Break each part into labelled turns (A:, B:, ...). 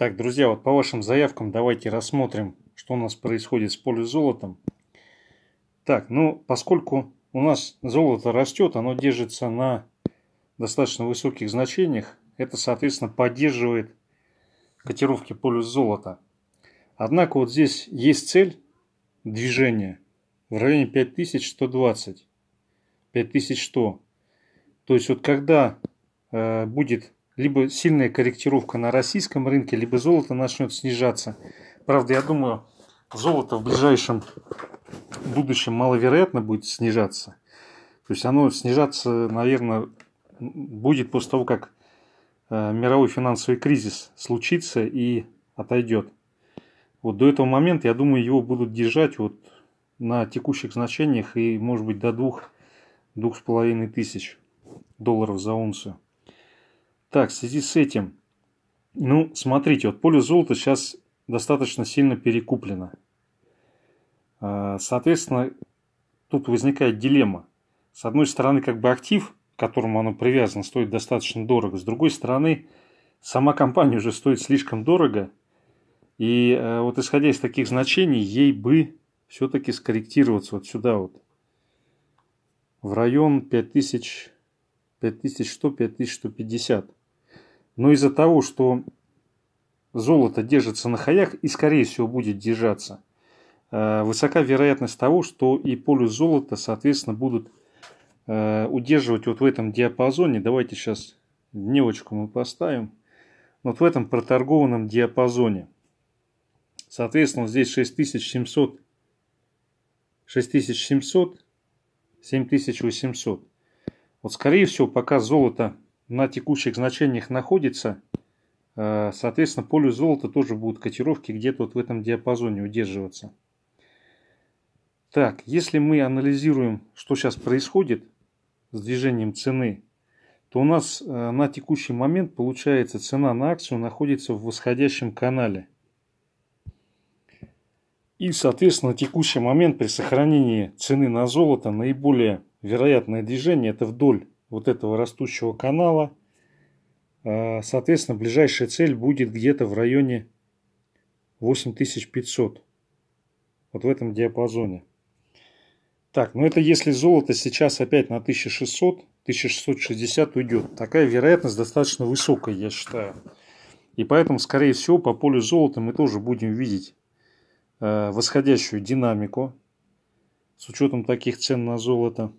A: Так, друзья, вот по вашим заявкам давайте рассмотрим, что у нас происходит с полю золотом. Так, ну, поскольку у нас золото растет, оно держится на достаточно высоких значениях, это, соответственно, поддерживает котировки полюс золота. Однако вот здесь есть цель движения в районе 5120, 5100. То есть вот когда э, будет либо сильная корректировка на российском рынке, либо золото начнет снижаться. Правда, я думаю, золото в ближайшем будущем маловероятно будет снижаться. То есть оно снижаться, наверное, будет после того, как э, мировой финансовый кризис случится и отойдет. Вот до этого момента, я думаю, его будут держать вот на текущих значениях и, может быть, до двух, двух с половиной тысяч долларов за унцию. Так, в связи с этим, ну, смотрите, вот поле золота сейчас достаточно сильно перекуплено. А, соответственно, тут возникает дилемма. С одной стороны, как бы актив, к которому оно привязано, стоит достаточно дорого. С другой стороны, сама компания уже стоит слишком дорого. И э, вот исходя из таких значений, ей бы все-таки скорректироваться вот сюда вот. В район 5000, 5100, 5150. Но из-за того, что золото держится на хаях и, скорее всего, будет держаться, э, высока вероятность того, что и полюс золота, соответственно, будут э, удерживать вот в этом диапазоне. Давайте сейчас дневочку мы поставим. Вот в этом проторгованном диапазоне. Соответственно, здесь 6700, 6700, 7800. Вот, скорее всего, пока золото на текущих значениях находится, э, соответственно, полюс золота тоже будут котировки где-то вот в этом диапазоне удерживаться. Так, если мы анализируем, что сейчас происходит с движением цены, то у нас э, на текущий момент получается цена на акцию находится в восходящем канале. И, соответственно, на текущий момент при сохранении цены на золото наиболее вероятное движение это вдоль вот этого растущего канала. А, соответственно, ближайшая цель будет где-то в районе 8500. Вот в этом диапазоне. Так, ну это если золото сейчас опять на 1600, 1660 уйдет. Такая вероятность достаточно высокая, я считаю. И поэтому, скорее всего, по полю золота мы тоже будем видеть э, восходящую динамику с учетом таких цен на золото.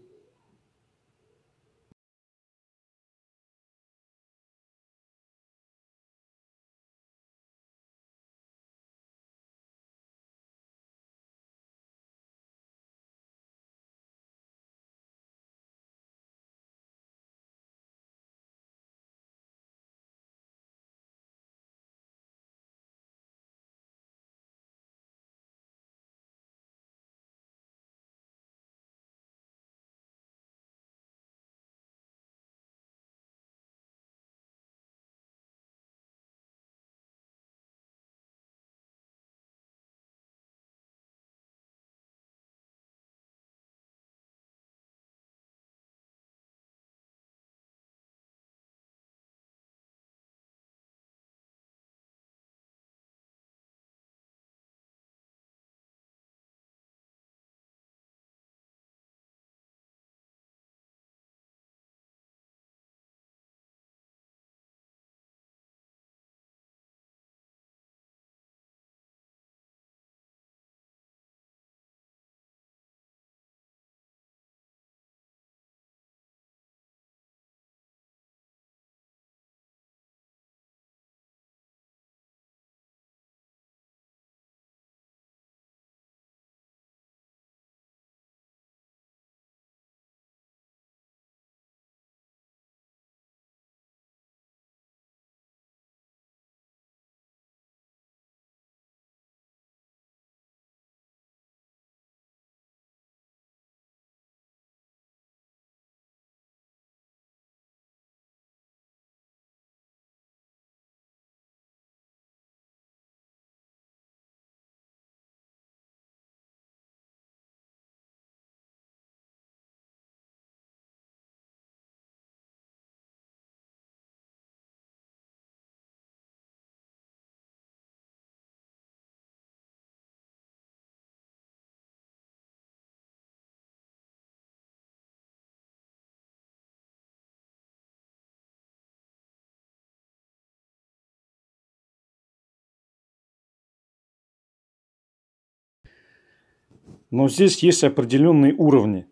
A: Но здесь есть определенные уровни.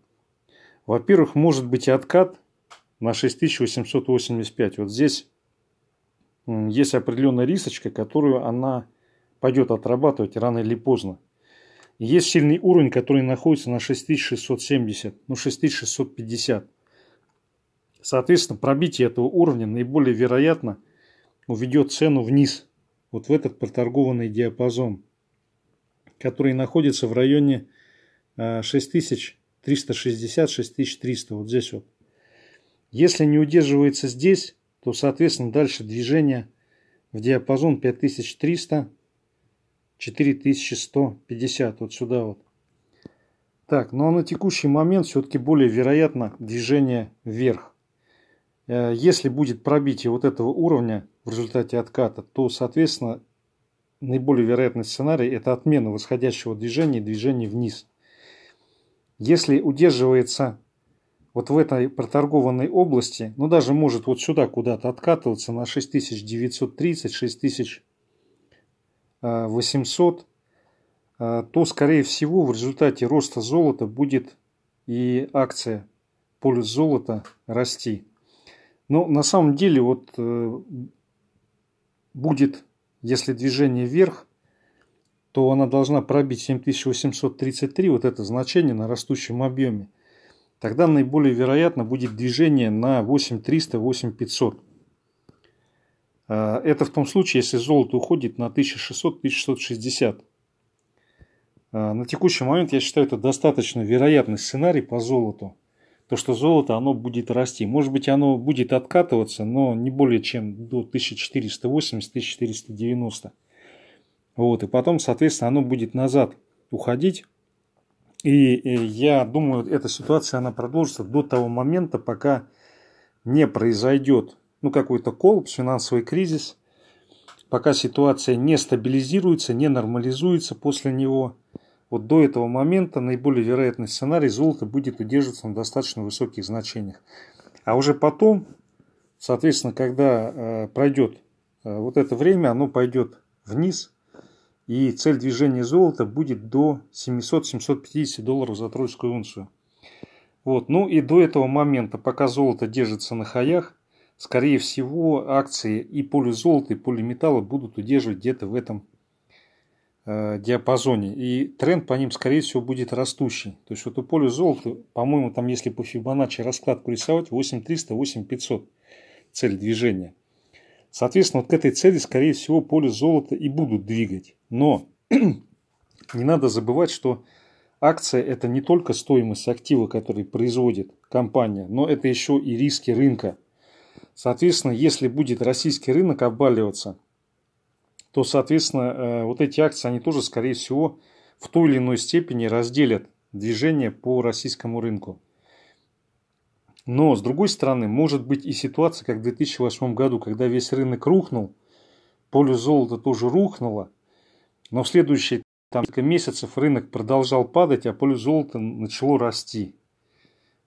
A: Во-первых, может быть и откат на 6885. Вот здесь есть определенная рисочка, которую она пойдет отрабатывать рано или поздно. Есть сильный уровень, который находится на 6670, ну 6650. Соответственно, пробитие этого уровня наиболее вероятно уведет цену вниз, вот в этот проторгованный диапазон, который находится в районе 6360, э, 6300, вот здесь вот. Если не удерживается здесь, то, соответственно, дальше движение в диапазон 5300, 4150, вот сюда вот. Так, ну а на текущий момент все-таки более вероятно движение вверх. Э, если будет пробитие вот этого уровня в результате отката, то, соответственно, наиболее вероятный сценарий – это отмена восходящего движения и движение вниз – если удерживается вот в этой проторгованной области, ну даже может вот сюда куда-то откатываться на 6930, 6800, э, э, то, скорее всего, в результате роста золота будет и акция полюс золота расти. Но на самом деле вот э, будет, если движение вверх, то она должна пробить 7833, вот это значение на растущем объеме. Тогда наиболее вероятно будет движение на 8300-8500. А, это в том случае, если золото уходит на 1600-1660. А, на текущий момент, я считаю, это достаточно вероятный сценарий по золоту. То, что золото, оно будет расти. Может быть, оно будет откатываться, но не более чем до 1480-1490. Вот, и потом, соответственно, оно будет назад уходить. И, я думаю, эта ситуация, она продолжится до того момента, пока не произойдет ну, какой-то коллапс, финансовый кризис, пока ситуация не стабилизируется, не нормализуется после него. Вот до этого момента наиболее вероятный сценарий золото будет удерживаться на достаточно высоких значениях. А уже потом, соответственно, когда э, пройдет э, вот это время, оно пойдет вниз – и цель движения золота будет до 700-750 долларов за тройскую унцию. Вот. Ну и до этого момента, пока золото держится на хаях, скорее всего акции и поле золота, и поле металла будут удерживать где-то в этом э, диапазоне. И тренд по ним, скорее всего, будет растущий. То есть вот у поля золота, по-моему, там если по Фибоначчи раскладку рисовать, 8300-8500 цель движения. Соответственно, вот к этой цели, скорее всего, поле золота и будут двигать. Но не надо забывать, что акция – это не только стоимость актива, который производит компания, но это еще и риски рынка. Соответственно, если будет российский рынок обваливаться, то, соответственно, э, вот эти акции, они тоже, скорее всего, в той или иной степени разделят движение по российскому рынку. Но, с другой стороны, может быть и ситуация, как в 2008 году, когда весь рынок рухнул, поле золота тоже рухнуло, но в следующие там, несколько месяцев рынок продолжал падать, а поле золота начало расти.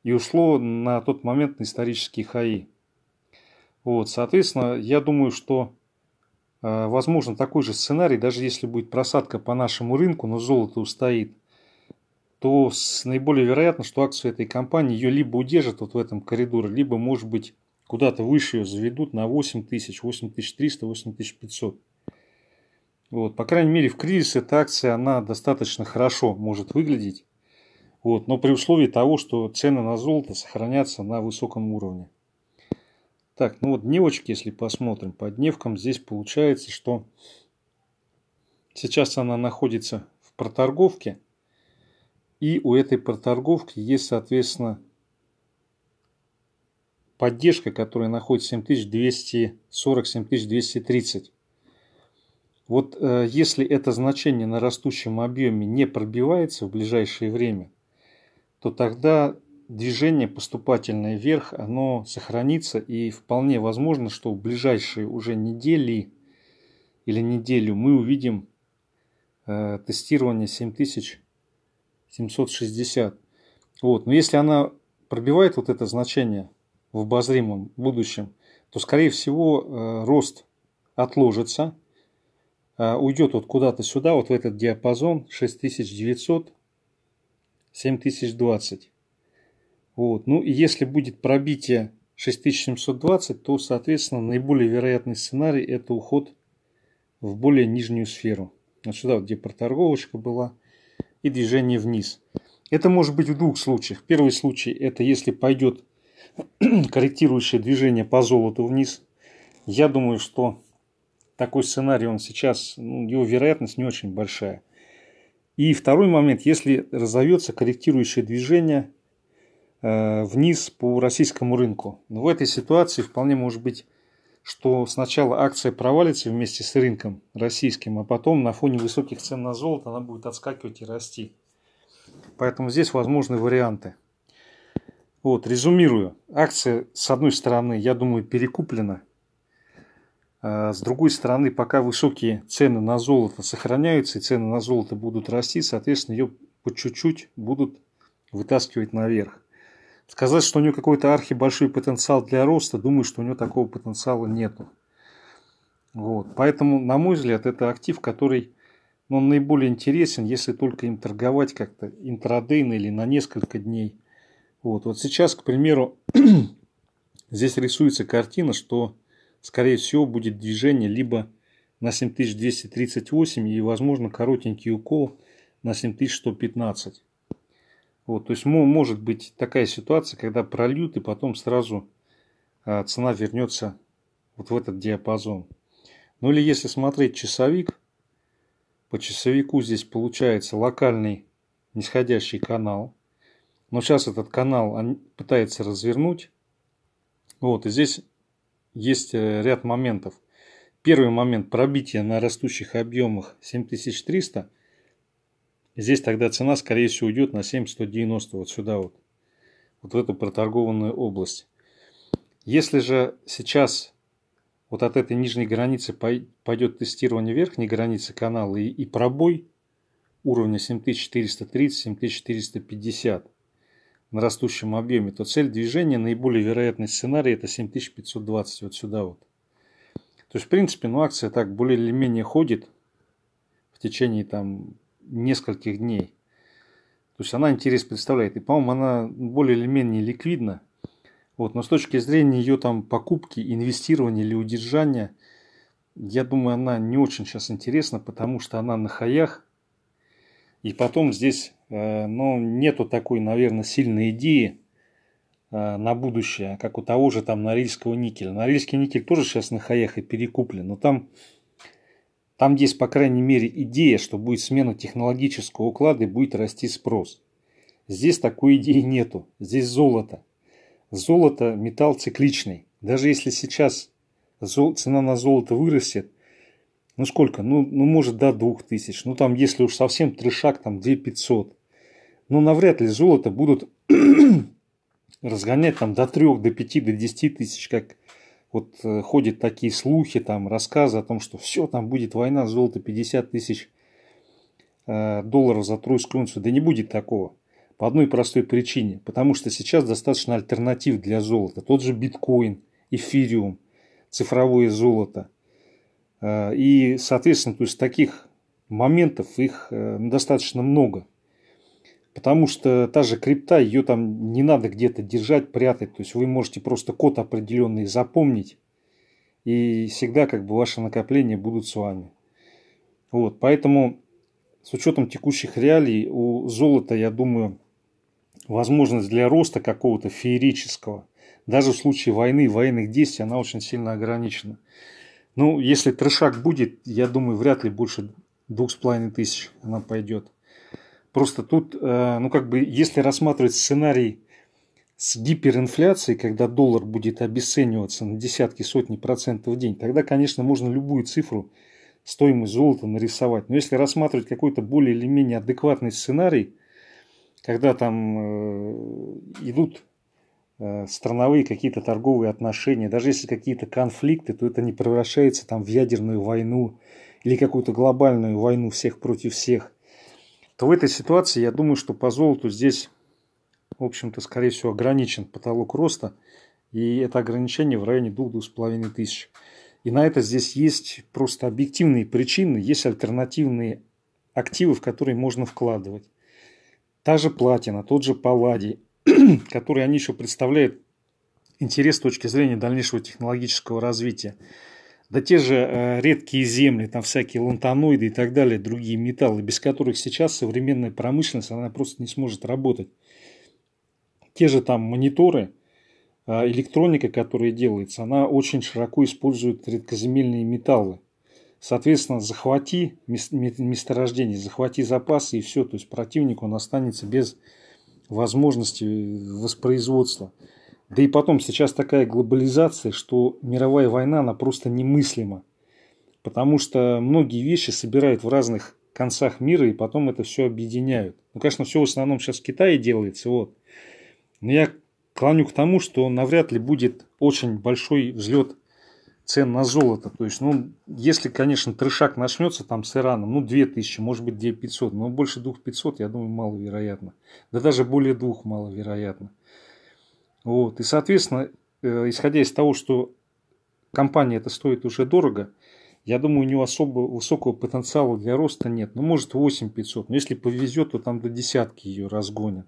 A: И ушло на тот момент на исторические хаи. Вот, соответственно, я думаю, что э, возможно такой же сценарий, даже если будет просадка по нашему рынку, но золото устоит – то с наиболее вероятно, что акции этой компании ее либо удержат вот в этом коридоре, либо, может быть, куда-то выше ее заведут на 8 тысяч, 8300, 8500. Вот, по крайней мере, в кризис эта акция, она достаточно хорошо может выглядеть. Вот, но при условии того, что цены на золото сохранятся на высоком уровне. Так, ну вот дневочки, если посмотрим, по дневкам здесь получается, что сейчас она находится в проторговке – и у этой проторговки есть, соответственно, поддержка, которая находится 7240-7230. Вот э, если это значение на растущем объеме не пробивается в ближайшее время, то тогда движение поступательное вверх, оно сохранится и вполне возможно, что в ближайшие уже недели или неделю мы увидим э, тестирование 7000 760. Вот. Но если она пробивает вот это значение в обозримом будущем, то, скорее всего, э, рост отложится, а уйдет вот куда-то сюда, вот в этот диапазон 6900 7020. Вот. Ну и если будет пробитие 6720, то, соответственно, наиболее вероятный сценарий – это уход в более нижнюю сферу. Вот сюда, вот, где проторговочка была, и движение вниз. Это может быть в двух случаях. Первый случай – это если пойдет корректирующее движение по золоту вниз. Я думаю, что такой сценарий, он сейчас, ну, его вероятность не очень большая. И второй момент, если разовьется корректирующее движение э, вниз по российскому рынку. Но в этой ситуации вполне может быть что сначала акция провалится вместе с рынком российским, а потом на фоне высоких цен на золото она будет отскакивать и расти. Поэтому здесь возможны варианты. Вот, резюмирую. Акция, с одной стороны, я думаю, перекуплена. А, с другой стороны, пока высокие цены на золото сохраняются, и цены на золото будут расти, соответственно, ее по чуть-чуть будут вытаскивать наверх. Сказать, что у него какой-то архибольшой потенциал для роста, думаю, что у него такого потенциала нету. Вот. Поэтому, на мой взгляд, это актив, который ну, он наиболее интересен, если только им торговать как-то интрадейно или на несколько дней. Вот, вот сейчас, к примеру, здесь рисуется картина, что, скорее всего, будет движение либо на 7238 и, возможно, коротенький укол на 7115. Вот, то есть может быть такая ситуация, когда прольют и потом сразу а, цена вернется вот в этот диапазон. Ну или если смотреть часовик, по часовику здесь получается локальный нисходящий канал. Но сейчас этот канал пытается развернуть. Вот, и здесь есть э, ряд моментов. Первый момент пробития на растущих объемах 7300 – Здесь тогда цена, скорее всего, уйдет на 7190, вот сюда вот. Вот в эту проторгованную область. Если же сейчас вот от этой нижней границы пойдет тестирование верхней границы канала и, и пробой уровня 7430-7450 на растущем объеме, то цель движения, наиболее вероятный сценарий, это 7520 вот сюда вот. То есть, в принципе, ну, акция так более или менее ходит в течение там нескольких дней. То есть она интерес представляет. И, по-моему, она более или менее ликвидна. Вот. Но с точки зрения ее там покупки, инвестирования или удержания, я думаю, она не очень сейчас интересна, потому что она на хаях. И потом здесь э, ну, нету такой, наверное, сильной идеи э, на будущее, как у того же там Норильского никеля. Норильский никель тоже сейчас на хаях и перекуплен, но там там есть, по крайней мере, идея, что будет смена технологического уклада и будет расти спрос. Здесь такой идеи нету. Здесь золото. Золото – металл цикличный. Даже если сейчас цена на золото вырастет, ну сколько? Ну, ну может до 2000. Ну там, если уж совсем трешак, там 2500. Но ну, навряд ли золото будут разгонять там до 3, до 5, до 10 тысяч, как вот э, ходят такие слухи, там рассказы о том, что все, там будет война, золото 50 тысяч э, долларов за тройскую унцию. Да не будет такого. По одной простой причине. Потому что сейчас достаточно альтернатив для золота. Тот же биткоин, эфириум, цифровое золото. Э, и, соответственно, то есть таких моментов их достаточно много. Потому что та же крипта, ее там не надо где-то держать, прятать. То есть вы можете просто код определенный запомнить. И всегда как бы ваши накопления будут с вами. Вот, поэтому с учетом текущих реалий у золота, я думаю, возможность для роста какого-то феерического, даже в случае войны, военных действий, она очень сильно ограничена. Ну, если трешак будет, я думаю, вряд ли больше двух с половиной тысяч она пойдет. Просто тут, э, ну как бы, если рассматривать сценарий с гиперинфляцией, когда доллар будет обесцениваться на десятки, сотни процентов в день, тогда, конечно, можно любую цифру стоимость золота нарисовать. Но если рассматривать какой-то более или менее адекватный сценарий, когда там э, идут э, страновые какие-то торговые отношения, даже если какие-то конфликты, то это не превращается там в ядерную войну или какую-то глобальную войну всех против всех то в этой ситуации я думаю, что по золоту здесь, в общем-то, скорее всего, ограничен потолок роста. И это ограничение в районе 2-2,5 тысяч. И на это здесь есть просто объективные причины, есть альтернативные активы, в которые можно вкладывать. Та же платина, тот же палладий, который они еще представляют интерес с точки зрения дальнейшего технологического развития. Да те же э, редкие земли, там всякие лантаноиды и так далее, другие металлы, без которых сейчас современная промышленность, она просто не сможет работать. Те же там мониторы, э, электроника, которая делается, она очень широко использует редкоземельные металлы. Соответственно, захвати месторождение, захвати запасы и все. То есть противник, он останется без возможности э, воспроизводства. Да и потом, сейчас такая глобализация, что мировая война, она просто немыслима. Потому что многие вещи собирают в разных концах мира и потом это все объединяют. Ну, конечно, все в основном сейчас в Китае делается, вот. Но я клоню к тому, что навряд ли будет очень большой взлет цен на золото. То есть, ну, если, конечно, трешак начнется там с Ираном, ну, 2000, может быть, 2500, но больше 2500, я думаю, маловероятно. Да даже более двух маловероятно. Вот. И, соответственно, э, исходя из того, что компания это стоит уже дорого, я думаю, у него особо высокого потенциала для роста нет. Ну, может, 8 500. Но если повезет, то там до десятки ее разгонят.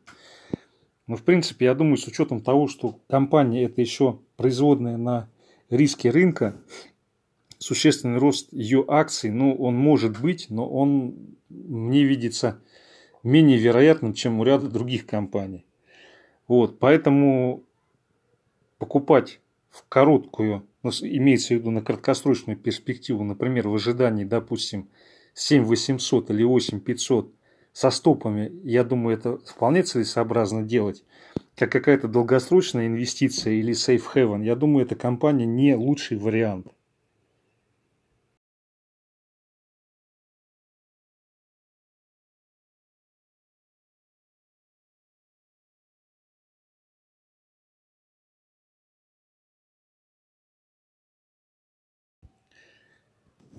A: Но, в принципе, я думаю, с учетом того, что компания это еще производная на риске рынка, существенный рост ее акций, ну, он может быть, но он мне видится менее вероятным, чем у ряда других компаний. Вот, поэтому покупать в короткую, ну, имеется в виду на краткосрочную перспективу, например, в ожидании, допустим, 7800 или 8500 со стопами, я думаю, это вполне целесообразно делать, как какая-то долгосрочная инвестиция или safe haven, я думаю, эта компания не лучший вариант.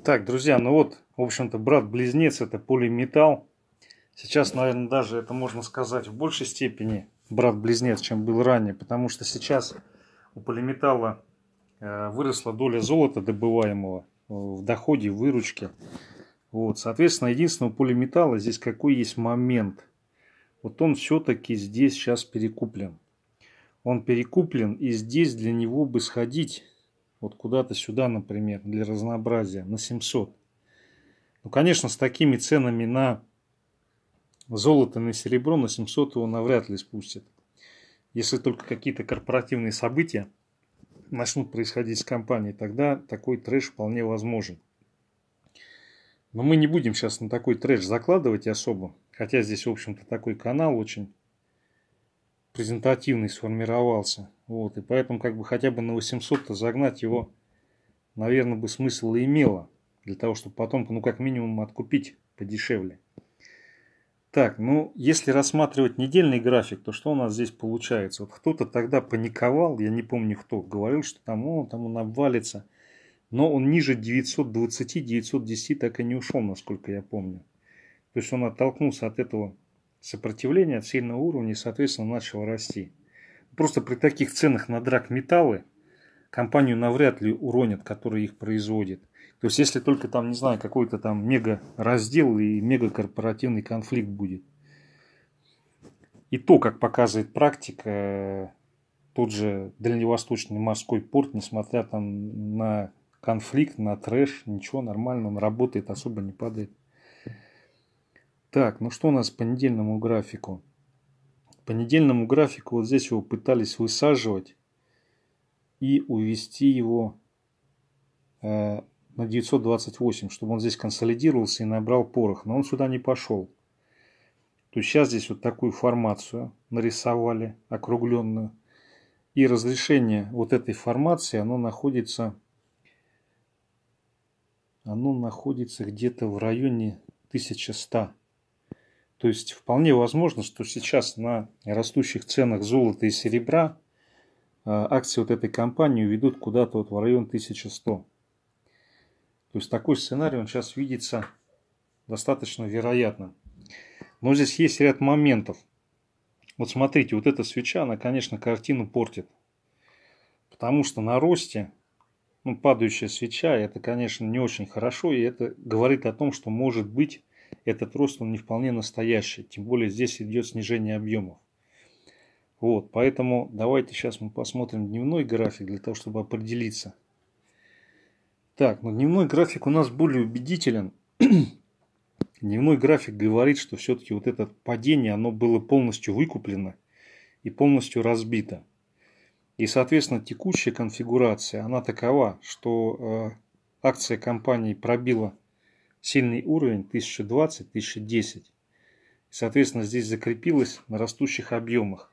A: Так, друзья, ну вот, в общем-то, брат-близнец это полиметалл. Сейчас, наверное, даже это можно сказать в большей степени брат-близнец, чем был ранее, потому что сейчас у полиметалла э, выросла доля золота добываемого э, в доходе, в выручке. Вот, соответственно, единственного полиметалла здесь какой есть момент. Вот он все-таки здесь сейчас перекуплен. Он перекуплен, и здесь для него бы сходить вот куда-то сюда, например, для разнообразия, на 700. Ну, конечно, с такими ценами на золото, на серебро, на 700 его навряд ли спустят. Если только какие-то корпоративные события начнут происходить с компанией, тогда такой трэш вполне возможен. Но мы не будем сейчас на такой трэш закладывать особо, хотя здесь, в общем-то, такой канал очень презентативный сформировался. Вот, и поэтому как бы хотя бы на 800-то загнать его, наверное, бы смысл и имело. Для того, чтобы потом, ну, как минимум, откупить подешевле. Так, ну, если рассматривать недельный график, то что у нас здесь получается? Вот кто-то тогда паниковал, я не помню кто, говорил, что там, о, там он обвалится. Но он ниже 920-910 так и не ушел, насколько я помню. То есть он оттолкнулся от этого сопротивление от сильного уровня и, соответственно, начало расти. Просто при таких ценах на драк металлы компанию навряд ли уронят, которая их производит. То есть, если только там, не знаю, какой-то там мега раздел и мега корпоративный конфликт будет. И то, как показывает практика, тот же дальневосточный морской порт, несмотря там на конфликт, на трэш, ничего нормально, он работает, особо не падает. Так, ну что у нас по недельному графику? По недельному графику вот здесь его пытались высаживать и увести его э, на 928, чтобы он здесь консолидировался и набрал порох. Но он сюда не пошел. То есть сейчас здесь вот такую формацию нарисовали, округленную. И разрешение вот этой формации, оно находится, оно находится где-то в районе 1100. То есть вполне возможно, что сейчас на растущих ценах золота и серебра э, акции вот этой компании уведут куда-то вот в район 1100. То есть такой сценарий он сейчас видится достаточно вероятно. Но здесь есть ряд моментов. Вот смотрите, вот эта свеча, она, конечно, картину портит. Потому что на росте ну, падающая свеча, это, конечно, не очень хорошо, и это говорит о том, что может быть этот рост он не вполне настоящий, тем более здесь идет снижение объемов. Вот, поэтому давайте сейчас мы посмотрим дневной график для того, чтобы определиться. Так, но ну дневной график у нас более убедителен. дневной график говорит, что все-таки вот это падение, оно было полностью выкуплено и полностью разбито. И, соответственно, текущая конфигурация, она такова, что э, акция компании пробила сильный уровень 1020-1010. Соответственно, здесь закрепилось на растущих объемах.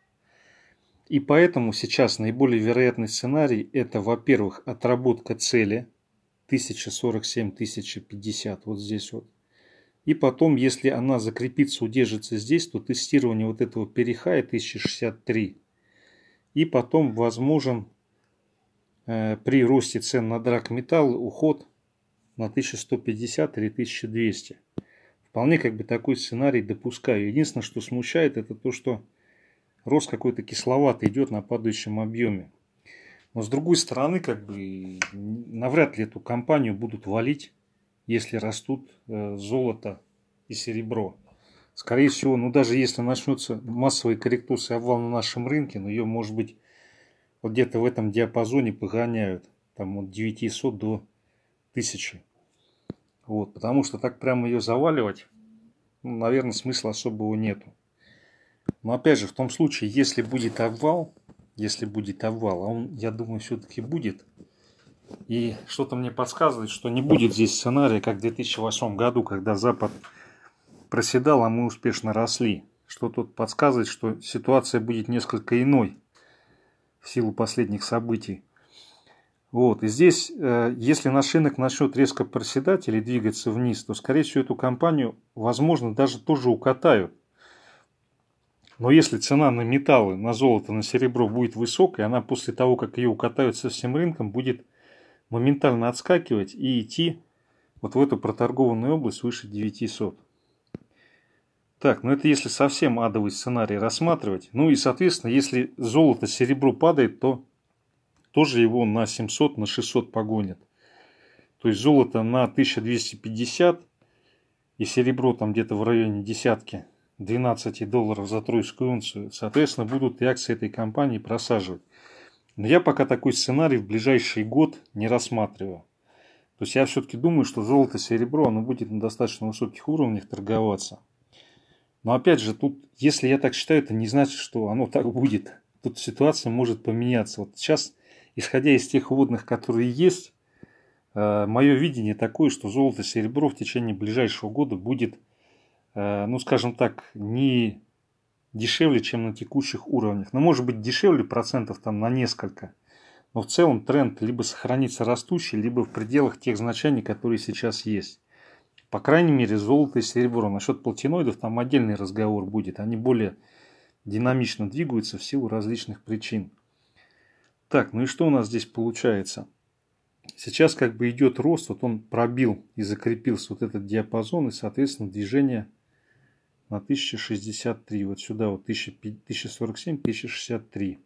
A: И поэтому сейчас наиболее вероятный сценарий это, во-первых, отработка цели 1047-1050, вот здесь вот. И потом, если она закрепится, удержится здесь, то тестирование вот этого перехая 1063. И потом возможен э, при росте цен на драгметалл уход на 1150 или 1200 Вполне как бы такой сценарий допускаю. Единственное, что смущает, это то, что рост какой-то кисловатый идет на падающем объеме. Но с другой стороны, как бы навряд ли эту компанию будут валить, если растут э, золото и серебро. Скорее всего, ну даже если начнутся массовые корректуры обвал на нашем рынке, но ну, ее, может быть, вот где-то в этом диапазоне погоняют. Там от 900 до тысячи. Вот, потому что так прямо ее заваливать, ну, наверное, смысла особого нету. Но опять же, в том случае, если будет обвал, если будет обвал, а он, я думаю, все-таки будет, и что-то мне подсказывает, что не будет здесь сценария, как в 2008 году, когда Запад проседал, а мы успешно росли. Что тут подсказывает, что ситуация будет несколько иной в силу последних событий. Вот. И здесь, э, если наш рынок начнет резко проседать или двигаться вниз, то, скорее всего, эту компанию, возможно, даже тоже укатают. Но если цена на металлы, на золото, на серебро будет высокой, она после того, как ее укатают со всем рынком, будет моментально отскакивать и идти вот в эту проторгованную область выше 900. Так, ну это если совсем адовый сценарий рассматривать. Ну и, соответственно, если золото, серебро падает, то тоже его на 700, на 600 погонят. То есть золото на 1250 и серебро там где-то в районе десятки, 12 долларов за тройскую унцию, соответственно, будут и акции этой компании просаживать. Но я пока такой сценарий в ближайший год не рассматриваю. То есть я все-таки думаю, что золото, серебро, оно будет на достаточно высоких уровнях торговаться. Но опять же, тут, если я так считаю, это не значит, что оно так будет. Тут ситуация может поменяться. Вот сейчас исходя из тех водных, которые есть, э, мое видение такое, что золото, серебро в течение ближайшего года будет, э, ну, скажем так, не дешевле, чем на текущих уровнях. Но ну, может быть дешевле процентов там на несколько. Но в целом тренд либо сохранится растущий, либо в пределах тех значений, которые сейчас есть. По крайней мере, золото и серебро. Насчет платиноидов там отдельный разговор будет. Они более динамично двигаются в силу различных причин. Так, ну и что у нас здесь получается? Сейчас как бы идет рост, вот он пробил и закрепился вот этот диапазон, и, соответственно, движение на 1063. Вот сюда вот 1047-1063.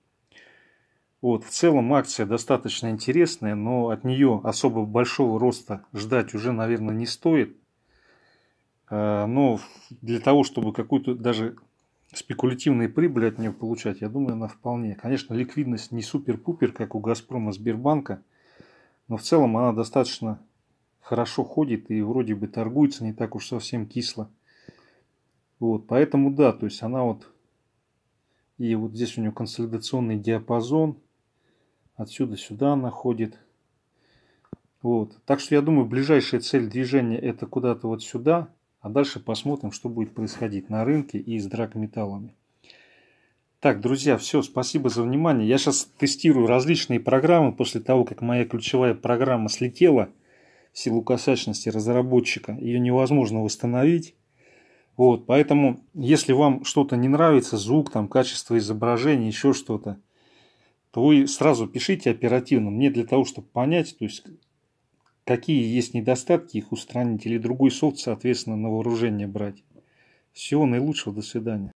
A: Вот, в целом акция достаточно интересная, но от нее особо большого роста ждать уже, наверное, не стоит. А, но для того, чтобы какую-то даже спекулятивные прибыли от нее получать, я думаю, она вполне. Конечно, ликвидность не супер-пупер, как у Газпрома, Сбербанка, но в целом она достаточно хорошо ходит и вроде бы торгуется не так уж совсем кисло. Вот, поэтому да, то есть она вот, и вот здесь у нее консолидационный диапазон, отсюда сюда она ходит. Вот, так что я думаю, ближайшая цель движения это куда-то вот сюда, а дальше посмотрим, что будет происходить на рынке и с драгметаллами. Так, друзья, все, спасибо за внимание. Я сейчас тестирую различные программы после того, как моя ключевая программа слетела в силу касачности разработчика. Ее невозможно восстановить. Вот, поэтому, если вам что-то не нравится, звук, там, качество изображения, еще что-то, то вы сразу пишите оперативно. Мне для того, чтобы понять, то есть какие есть недостатки, их устранить или другой софт, соответственно, на вооружение брать. Всего наилучшего, до свидания.